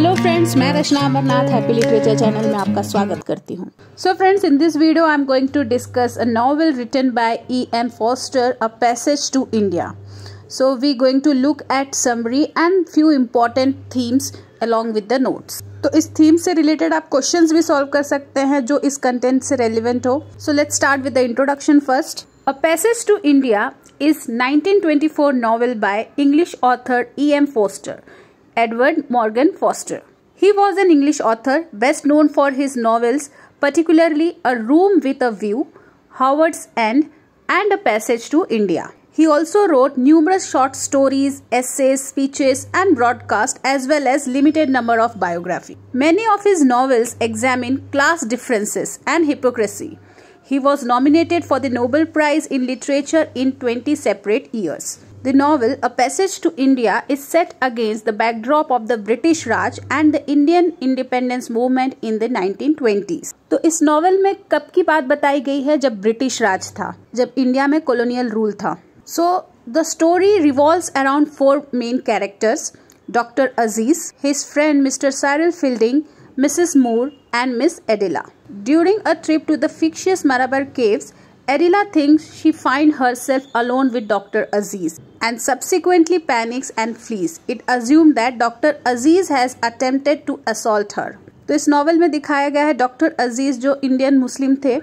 Hello friends मैं Rachna Amarnath happy literature channel में आपका स्वागत करती हूँ so friends in this video I am going to discuss a novel written by E M Forster a passage to India so we going to look at summary and few important themes along with the notes तो इस theme से related आप question भी solve कर सकते हैं जो इस कंटेंट से रेलिवेंट हो so let start with the introduction first a passage to India is 1924 novel by English author E M Forster Edward Morgan Foster. He was an English author best known for his novels, particularly A Room with a View, Howard's End, and A Passage to India. He also wrote numerous short stories, essays, speeches and broadcasts as well as limited number of biographies. Many of his novels examine class differences and hypocrisy. He was nominated for the Nobel Prize in Literature in 20 separate years. The novel A Passage to India is set against the backdrop of the British Raj and the Indian independence movement in the 1920s. तो इस novel में कब की बात बताई गई है जब ब्रिटिश राज था जब इंडिया में कॉलोनियल रूल था so the story revolves around four main characters doctor Aziz Mrs. Moore and Miss Adela. During a trip to the fictitious Marabar caves, Adela thinks she finds herself alone with Dr. Aziz. and subsequently panics and flees. It assumed that doctor Aziz has attempted to assault her तो इस novel में दिखाया गया है doctor अजीज जो Indian Muslim थे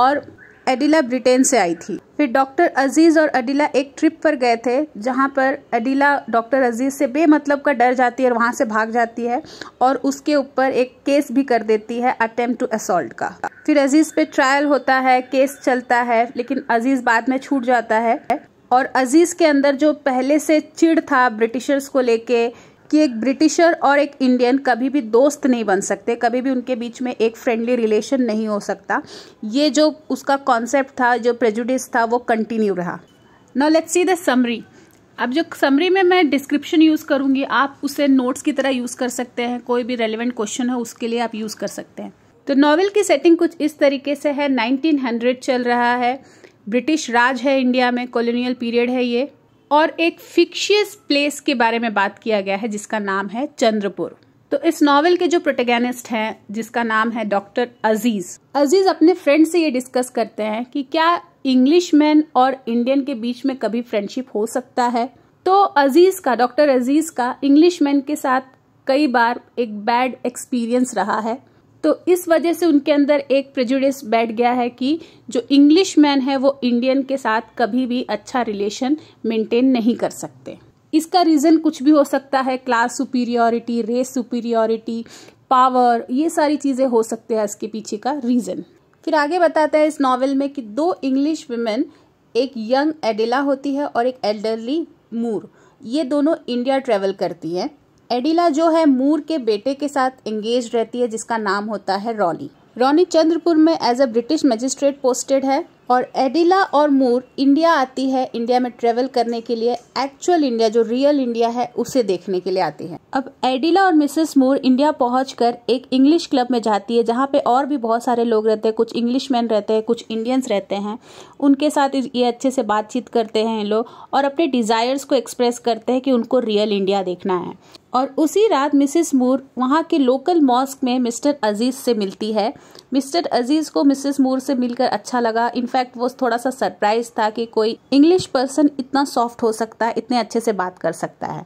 और एडिला Britain से आई थी फिर डॉक्टर अजीज़ और अडिला एक ट्रिप पर गए थे जहाँ पर अडिला डॉक्टर अजीज़ से बेमतलब का डर जाती है और वहाँ से भाग जाती है और उसके ऊपर एक केस भी कर देती है अटेम्प्ट टू असॉल्ट का फिर अजीज़ पे ट्रायल होता है केस चलता है लेकिन अजीज़ बाद में छूट जाता है और अजीज़ के अंदर जो पहले से चिड़ था ब्रिटिशर्स को लेके कि एक ब्रिटिशर और एक इंडियन कभी भी दोस्त नहीं बन सकते कभी भी उनके बीच में एक फ्रेंडली रिलेशन नहीं हो सकता ये जो उसका कॉन्सेप्ट था जो प्रेजुडिस था वो कंटिन्यू रहा now let's see the summary अब जो समरी में मैं डिस्क्रिप्शन यूज़ करूँगी आप उसे नोट्स की तरह यूज़ कर सकते हैं कोई भी रेलिवेंट क्वेश्चन हो उसके लिए आप यूज़ कर सकते हैं तो नॉवल की सेटिंग कुछ इस तरीके से है 1900 चल रहा है ब्रिटिश राज है इंडिया में कॉलोनियल पीरियड है ये और एक फिक्शियस प्लेस के बारे में बात किया गया है जिसका नाम है चंद्रपुर तो इस नॉवेल के जो प्रोटेगनिस्ट हैं जिसका नाम है डॉक्टर अजीज अजीज अपने फ्रेंड से ये डिस्कस करते हैं कि क्या इंग्लिश मैन और इंडियन के बीच में कभी फ्रेंडशिप हो सकता है तो अजीज का डॉक्टर अजीज का इंग्लिश मैन के साथ कई बार एक बैड एक्सपीरियंस रहा है तो इस वजह से उनके अंदर एक प्रेजुडिस बैठ गया है कि जो इंग्लिश मैन है वो इंडियन के साथ कभी भी अच्छा रिलेशन मेंटेन नहीं कर सकते इसका रीज़न कुछ भी हो सकता है class superiority race superiority power ये सारी चीज़ें हो सकते हैं इसके पीछे का रीज़न फिर आगे बताता है इस नॉवेल में कि दो इंग्लिश वुमेन एक यंग एडेला होती है और एक एल्डरली मूर ये दोनों इंडिया ट्रेवल करती हैं एडिला जो है मूर के बेटे के साथ एंगेज रहती है जिसका नाम होता है रॉनी रॉनी चंद्रपुर में as a British magistrate posted है और एडिला और मूर इंडिया आती है इंडिया में ट्रेवल करने के लिए एक्चुअल इंडिया जो रियल इंडिया है उसे देखने के लिए आती है अब एडिला और मिसेस मूर इंडिया पहुँच एक इंग्लिश क्लब में जाती है जहाँ पे और भी बहुत सारे लोग रहते हैं कुछ इंग्लिश मैन रहते हैं कुछ इंडियंस रहते हैं उनके साथ ये अच्छे से बातचीत करते हैं लोग और अपने डिज़ायर्स को एक्सप्रेस करते हैं कि उनको रियल इंडिया देखना है और उसी रात मिसिस मूर वहाँ के लोकल मॉस्क में मिस्टर अजीज़ से मिलती है मिस्टर अजीज़ को मिसिस मूर से मिलकर अच्छा लगा इनफैक्ट वो थोड़ा सा सरप्राइज था कि कोई इंग्लिश पर्सन इतना सॉफ्ट हो सकता है इतने अच्छे से बात कर सकता है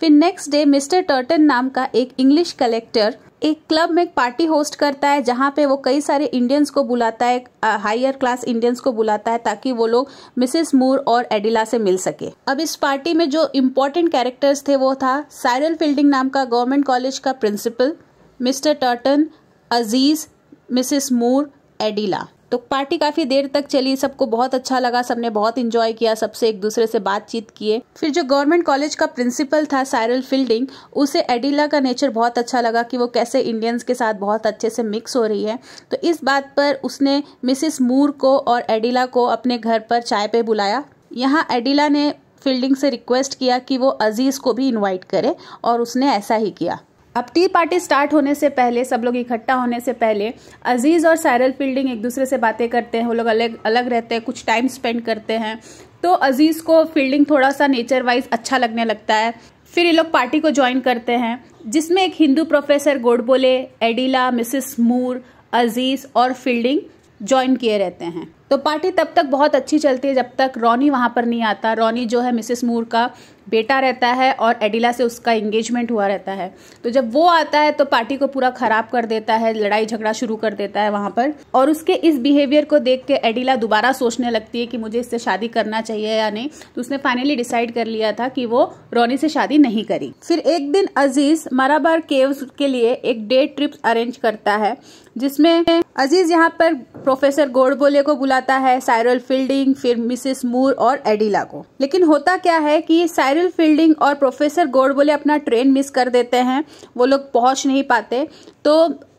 फिर नेक्स्ट डे मिस्टर टर्टन नाम का एक इंग्लिश कलेक्टर एक क्लब में एक पार्टी होस्ट करता है जहाँ पे वो कई सारे इंडियंस को बुलाता है हायर क्लास इंडियंस को बुलाता है ताकि वो लोग मिसेस मूर और एडिला से मिल सके अब इस पार्टी में जो इम्पोर्टेंट कैरेक्टर्स थे वो था साइरल फील्डिंग नाम का गवर्नमेंट कॉलेज का principal Mr Turton Aziz Mrs Moore Adela तो पार्टी काफ़ी देर तक चली सबको बहुत अच्छा लगा सबने बहुत इंजॉय किया सबसे एक दूसरे से बातचीत किए फिर जो गवर्नमेंट कॉलेज का प्रिंसिपल था साइरल फील्डिंग उसे एडिला का नेचर बहुत अच्छा लगा कि वो कैसे इंडियंस के साथ बहुत अच्छे से मिक्स हो रही है तो इस बात पर उसने मिसिस मूर को और एडिला को अपने घर पर चाय पे बुलाया यहाँ एडिला ने फील्डिंग से रिक्वेस्ट किया कि वो अजीज़ को भी इन्वाइट करे और उसने ऐसा ही किया अब टी पार्टी स्टार्ट होने से पहले सब लोग इकट्ठा होने से पहले अजीज़ और सायरल फील्डिंग एक दूसरे से बातें करते हैं वो लोग अलग अलग रहते हैं कुछ टाइम स्पेंड करते हैं तो अजीज़ को फील्डिंग थोड़ा सा नेचर वाइज अच्छा लगने लगता है फिर ये लोग पार्टी को ज्वाइन करते हैं जिसमें एक Hindu professor Godbole Adela Mrs Moore Aziz और फील्डिंग ज्वाइन किए रहते हैं तो पार्टी तब तक बहुत अच्छी चलती है जब तक रॉनी वहाँ पर नहीं आता रॉनी जो है मिसिस मूर का बेटा रहता है और एडिला से उसका इंगेजमेंट हुआ रहता है तो जब वो आता है तो पार्टी को पूरा ख़राब कर देता है लड़ाई झगड़ा शुरू कर देता है वहाँ पर और उसके इस बिहेवियर को देख के एडिला दोबारा सोचने लगती है कि मुझे इससे शादी करना चाहिए या नहीं तो उसने फाइनली डिसाइड कर लिया था कि वो रोनी से शादी नहीं करी फिर एक दिन अजीज माराबार केव के लिए एक डे ट्रिप अरेंज करता है जिसमें अजीज यहाँ पर प्रोफेसर गोडबोले को बुलाता है साइरल फील्डिंग फिर मिसेस मूर और एडिला को लेकिन होता क्या है कि साइरल फील्डिंग और प्रोफेसर गोडबोले अपना ट्रेन मिस कर देते हैं वो लोग पहुंच नहीं पाते तो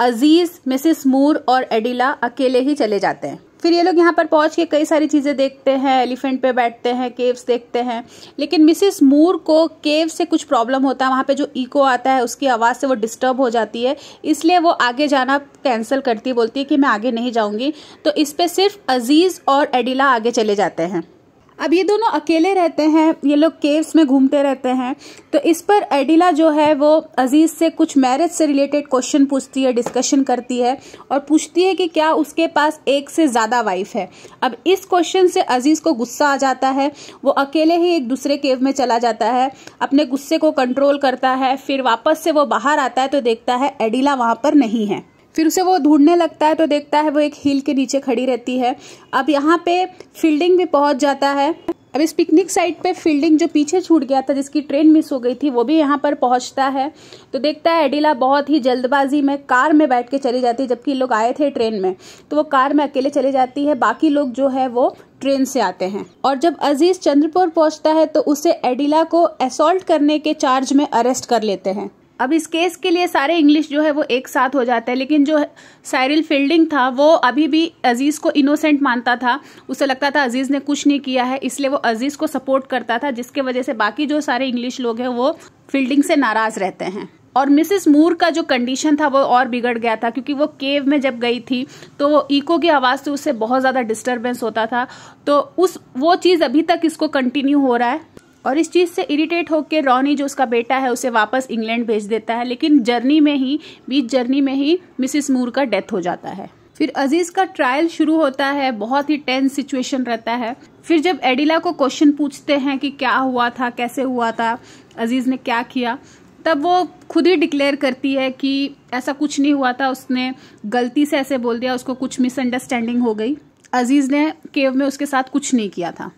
अजीज़ मिसिस मूर और एडिला अकेले ही चले जाते हैं फिर ये लोग यहाँ पर पहुंच के कई सारी चीज़ें देखते हैं एलिफेंट पे बैठते हैं केव्स देखते हैं लेकिन मिसिस मूर को केव से कुछ प्रॉब्लम होता है वहाँ पे जो इको आता है उसकी आवाज़ से वो डिस्टर्ब हो जाती है इसलिए वो आगे जाना कैंसिल करती है बोलती है कि मैं आगे नहीं जाऊँगी तो इस पर सिर्फ अजीज़ और एडिला आगे चले जाते हैं अब ये दोनों अकेले रहते हैं ये लोग केव्स में घूमते रहते हैं तो इस पर एडिला जो है वो अजीज़ से कुछ मैरिज से रिलेटेड क्वेश्चन पूछती है डिस्कशन करती है और पूछती है कि क्या उसके पास एक से ज़्यादा वाइफ है अब इस क्वेश्चन से अजीज़ को गुस्सा आ जाता है वो अकेले ही एक दूसरे केव में चला जाता है अपने गुस्से को कंट्रोल करता है फिर वापस से वो बाहर आता है तो देखता है एडिला वहाँ पर नहीं है फिर उसे वो ढूंढने लगता है तो देखता है वो एक हिल के नीचे खड़ी रहती है अब यहाँ पे फील्डिंग भी पहुँच जाता है अब इस पिकनिक साइट पे फील्डिंग जो पीछे छूट गया था जिसकी ट्रेन मिस हो गई थी वो भी यहाँ पर पहुँचता है तो देखता है एडिला बहुत ही जल्दबाजी में कार में बैठ के चली जाती है जबकि लोग आए थे ट्रेन में तो वो कार में अकेले चली जाती है बाकी लोग जो है वो ट्रेन से आते हैं और जब अजीज चंद्रपुर पहुंचता है तो उसे एडिला को असोल्ट करने के चार्ज में अरेस्ट कर लेते हैं अब इस केस के लिए सारे इंग्लिश जो है वो एक साथ हो जाते हैं लेकिन जो साइरिल फील्डिंग था वो अभी भी अजीज़ को इनोसेंट मानता था उसे लगता था अजीज़ ने कुछ नहीं किया है इसलिए वो अजीज़ को सपोर्ट करता था जिसके वजह से बाकी जो सारे इंग्लिश लोग हैं वो फील्डिंग से नाराज़ रहते हैं और मिसिस मूर का जो कंडीशन था वो और बिगड़ गया था क्योंकि वो केव में जब गई थी तो वो ईको की आवाज़ से उससे बहुत ज़्यादा डिस्टर्बेंस होता था तो उस वो चीज़ अभी तक इसको कंटिन्यू हो रहा है और इस चीज़ से इरिटेट होकर रॉनी जो उसका बेटा है उसे वापस इंग्लैंड भेज देता है लेकिन जर्नी में ही बीच जर्नी में ही मिसिस मूर का डेथ हो जाता है फिर अजीज़ का ट्रायल शुरू होता है बहुत ही टेंस सिचुएशन रहता है फिर जब एडिला को क्वेश्चन पूछते हैं कि क्या हुआ था कैसे हुआ था अजीज़ ने क्या किया तब वो खुद ही डिक्लेयर करती है कि ऐसा कुछ नहीं हुआ था उसने गलती से ऐसे बोल दिया उसको कुछ मिसअंडरस्टैंडिंग हो गई अजीज़ ने केव में उसके साथ कुछ नहीं किया था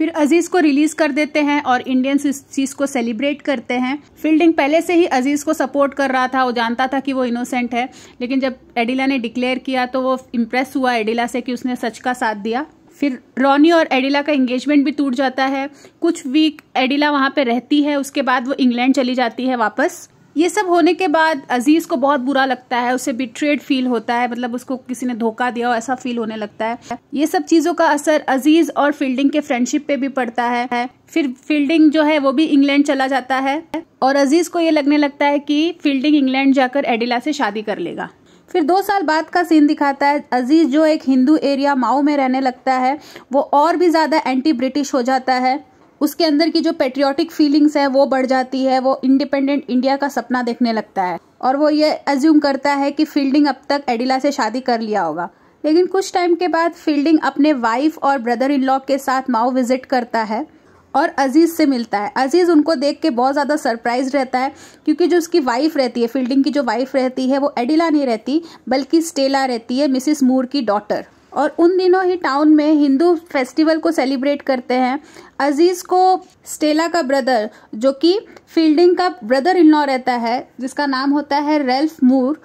फिर अजीज को रिलीज कर देते हैं और इंडियंस इस चीज को सेलिब्रेट करते हैं फील्डिंग पहले से ही अजीज को सपोर्ट कर रहा था वो जानता था कि वो इनोसेंट है लेकिन जब एडिला ने डिक्लेयर किया तो वो इम्प्रेस हुआ एडिला से कि उसने सच का साथ दिया फिर रॉनी और एडिला का इंगेजमेंट भी टूट जाता है कुछ वीक एडिला वहां पे रहती है उसके बाद वो इंग्लैंड चली जाती है वापस ये सब होने के बाद अजीज़ को बहुत बुरा लगता है उसे बिट्रेड फील होता है मतलब उसको किसी ने धोखा दिया हो ऐसा फील होने लगता है ये सब चीज़ों का असर अजीज़ और फील्डिंग के फ्रेंडशिप पे भी पड़ता है फिर फील्डिंग जो है वो भी इंग्लैंड चला जाता है और अजीज़ को ये लगने लगता है कि फील्डिंग इंग्लैंड जाकर एडिला से शादी कर लेगा फिर दो साल बाद का सीन दिखाता है अजीज़ जो एक हिंदू एरिया माओ में रहने लगता है वो और भी ज़्यादा एंटी ब्रिटिश हो जाता है उसके अंदर की जो पेट्रियाटिक फीलिंग्स है वो बढ़ जाती है वो इंडिपेंडेंट इंडिया का सपना देखने लगता है और वो ये एज्यूम करता है कि फील्डिंग अब तक एडिला से शादी कर लिया होगा लेकिन कुछ टाइम के बाद फील्डिंग अपने वाइफ और ब्रदर इन लॉ के साथ माओ विजिट करता है और अजीज़ से मिलता है अजीज़ उनको देख के बहुत ज़्यादा सरप्राइज रहता है क्योंकि जो उसकी वाइफ रहती है फील्डिंग की जो वाइफ रहती है वो एडिला नहीं रहती बल्कि स्टेला रहती है मिसिस मूर की डॉटर और उन दिनों ही टाउन में हिंदू फेस्टिवल को सेलिब्रेट करते हैं अजीज़ को स्टेला का ब्रदर जो कि फील्डिंग का ब्रदर इन लॉ रहता है जिसका नाम होता है रेल्फ मूर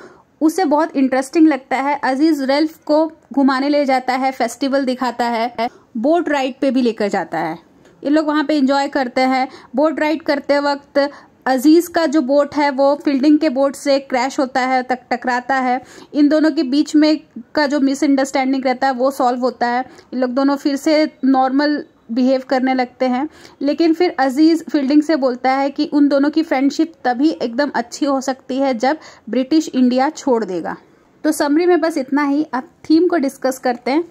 उसे बहुत इंटरेस्टिंग लगता है अजीज रेल्फ को घुमाने ले जाता है फेस्टिवल दिखाता है बोट राइड पे भी लेकर जाता है ये लोग वहाँ पे इंजॉय करते हैं बोट राइड करते वक्त अजीज़ का जो बोट है वो फील्डिंग के बोट से क्रैश होता है तक टकराता है इन दोनों के बीच में का जो मिसअंडरस्टैंडिंग रहता है वो सॉल्व होता है इन लोग दोनों फिर से नॉर्मल बिहेव करने लगते हैं लेकिन फिर अजीज़ फील्डिंग से बोलता है कि उन दोनों की फ्रेंडशिप तभी एकदम अच्छी हो सकती है जब ब्रिटिश इंडिया छोड़ देगा तो समरी में बस इतना ही अब थीम को डिस्कस करते हैं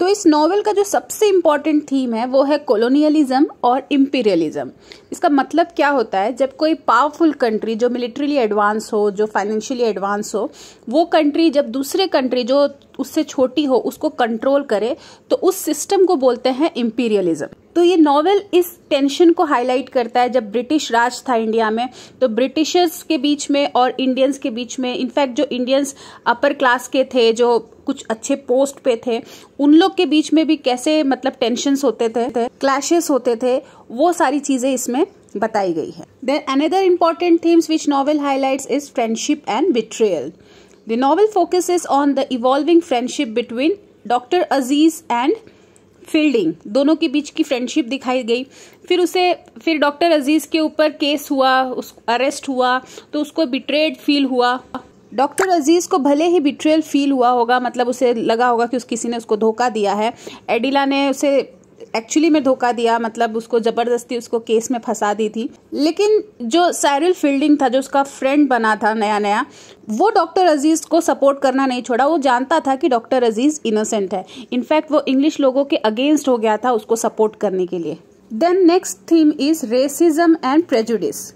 तो इस नॉवल का जो सबसे इम्पॉर्टेंट थीम है वो है कॉलोनियलिज्म और इम्पीरियलिज्म इसका मतलब क्या होता है जब कोई पावरफुल कंट्री जो मिलिट्रीली एडवांस हो जो फाइनेंशियली एडवांस हो वो कंट्री जब दूसरे कंट्री जो उससे छोटी हो उसको कंट्रोल करे तो उस सिस्टम को बोलते हैं इम्पीरियलिज्म तो ये नॉवेल इस टेंशन को हाईलाइट करता है जब ब्रिटिश राज था इंडिया में तो ब्रिटिशर्स के बीच में और इंडियंस के बीच में इनफैक्ट जो इंडियंस अपर क्लास के थे जो कुछ अच्छे पोस्ट पे थे उन लोग के बीच में भी कैसे मतलब टेंशन्स होते थे क्लैशेस होते थे वो सारी चीज़ें इसमें बताई गई है then another important themes which novel highlights is friendship and betrayal The novel focuses on the evolving friendship between doctor Aziz and Fielding दोनों के बीच की फ्रेंडशिप दिखाई गई फिर उसे फिर डॉक्टर अजीज के ऊपर केस हुआ उस अरेस्ट हुआ तो उसको बिट्रेड फील हुआ डॉक्टर अजीज़ को भले ही बिट्रेल फील हुआ होगा मतलब उसे लगा होगा कि उस किसी ने उसको धोखा दिया है एडिला ने उसे एक्चुअली में धोखा दिया मतलब उसको ज़बरदस्ती उसको केस में फंसा दी थी लेकिन जो सैरिल फील्डिंग था जो उसका फ्रेंड बना था नया नया वो डॉक्टर अजीज़ को सपोर्ट करना नहीं छोड़ा वो जानता था कि डॉक्टर अजीज़ इनोसेंट है इनफैक्ट वो इंग्लिश लोगों के अगेंस्ट हो गया था उसको सपोर्ट करने के लिए then next theme is racism and prejudice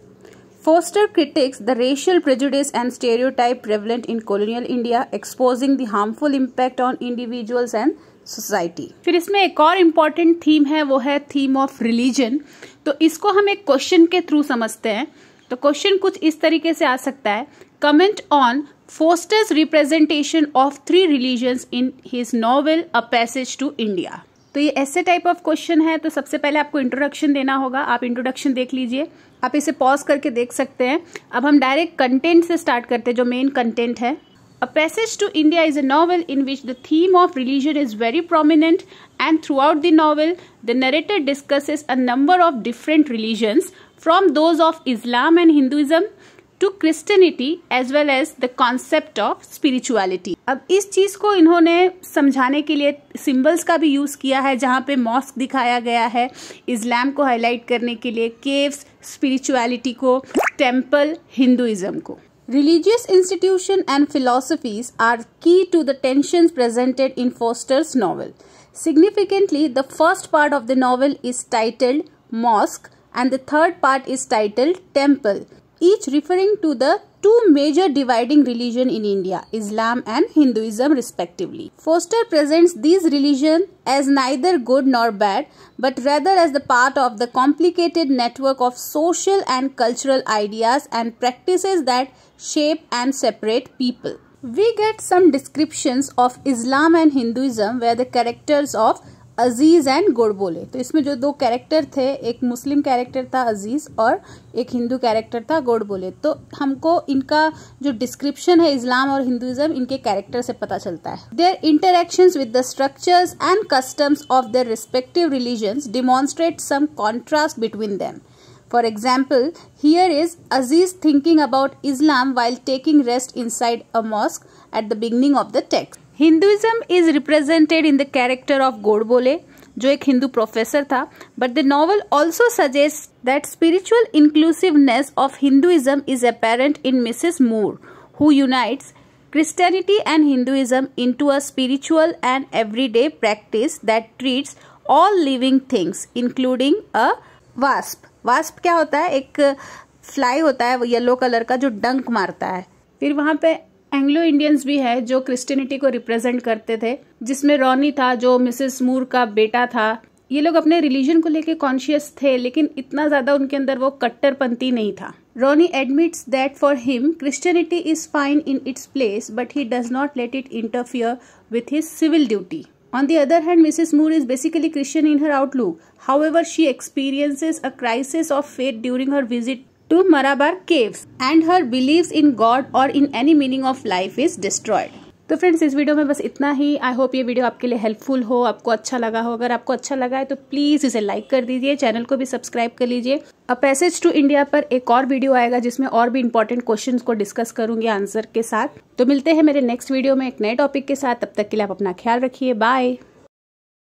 Forster critics the racial prejudice and stereotype prevalent in colonial India exposing the harmful impact on individuals and society फिर इसमें एक और इम्पॉर्टेंट थीम है वो है थीम ऑफ रिलीजन तो इसको हम एक क्वेश्चन के थ्रू समझते हैं तो क्वेश्चन कुछ इस तरीके से आ सकता है comment on Forster's representation of three religions in his novel a passage to India तो ये ऐसे टाइप ऑफ क्वेश्चन है तो सबसे पहले आपको इंट्रोडक्शन देना होगा आप इंट्रोडक्शन देख लीजिए आप इसे पॉज करके देख सकते हैं अब हम डायरेक्ट कंटेंट से स्टार्ट करते हैं जो मेन कंटेंट है A Passage to India is a novel in which the theme of religion is very prominent, and throughout the novel, the narrator discusses a number of different religions, from those of Islam and Hinduism to Christianity as well as the concept of spirituality. अब इस चीज को इन्होंने समझाने के लिए symbols का भी यूज किया है जहाँ पे मॉस्क दिखाया गया है इस्लाम को हाईलाइट करने के लिए केव्स स्पिरिचुअलिटी को टेम्पल हिंदुइज्म को Religious institution and philosophies are key to the tensions presented in Foster's novel. Significantly, the first part of the novel is titled Mosque and the third part is titled Temple, each referring to the two major dividing religion in India, Islam and Hinduism respectively. Foster presents these religions as neither good nor bad, but rather as the part of the complicated network of social and cultural ideas and practices that shape and separate people. We get some descriptions of Islam and Hinduism where the characters of Aziz and Godbole तो इसमें जो दो character थे एक मुस्लिम character था अजीज़ और एक Hindu character था गुड़ बोले तो हमको इनका जो डिस्क्रिप्शन है इस्लाम और हिंदुइज्म इनके कैरेक्टर से पता चलता है their interaction with the structures and customs of their respective religion demonstrate some contrast between them example here is Aziz thinking about Islam while taking rest inside a mosque at the beginning of the text. Hinduism is represented in the character of Godbole जो एक Hindu professor था but the novel also suggest that spiritual inclusiveness of Hinduism is apparent in Mrs Moore who unites and Hinduism into a spiritual and everyday practice that treats all living things including a wasp wasp क्या होता है एक fly होता है yellow colour का जो डंक मारता है फिर वहाँ पे एंग्लो इंडियंस भी है जो क्रिस्टिनिटी को रिप्रेजेंट करते थे जिसमें रॉनी था जो मिसेस मूर का बेटा था ये लोग अपने रिलीजन को लेके कॉन्शियस थे लेकिन इतना ज़्यादा उनके अंदर वो कट्टरपंथी नहीं था Ronny admits that for him Christianity is fine in its place but he does not let it interfere with his civil duty on the other hand Mrs. Moore is basically Christian in her outlook however she experiences crisis of faith during her visit to Marabar caves and her beliefs in God or in any meaning of life is destroyed. तो friends इस video में बस इतना ही I hope ये video आपके लिए helpful हो आपको अच्छा लगा हो अगर आपको अच्छा लगा है तो प्लीज़ इसे लाइक कर दीजिए चैनल को भी सब्सक्राइब कर लीजिए अ पैसेज टू इंडिया पर एक और वीडियो आएगा जिसमें और भी इंपॉर्टेंट क्वेश्चंस को डिस्कस करूंगी आंसर के साथ तो मिलते हैं मेरे नेक्स्ट वीडियो में एक नए टॉपिक के साथ तब तक के लिए आप अपना ख्याल रखिए बाय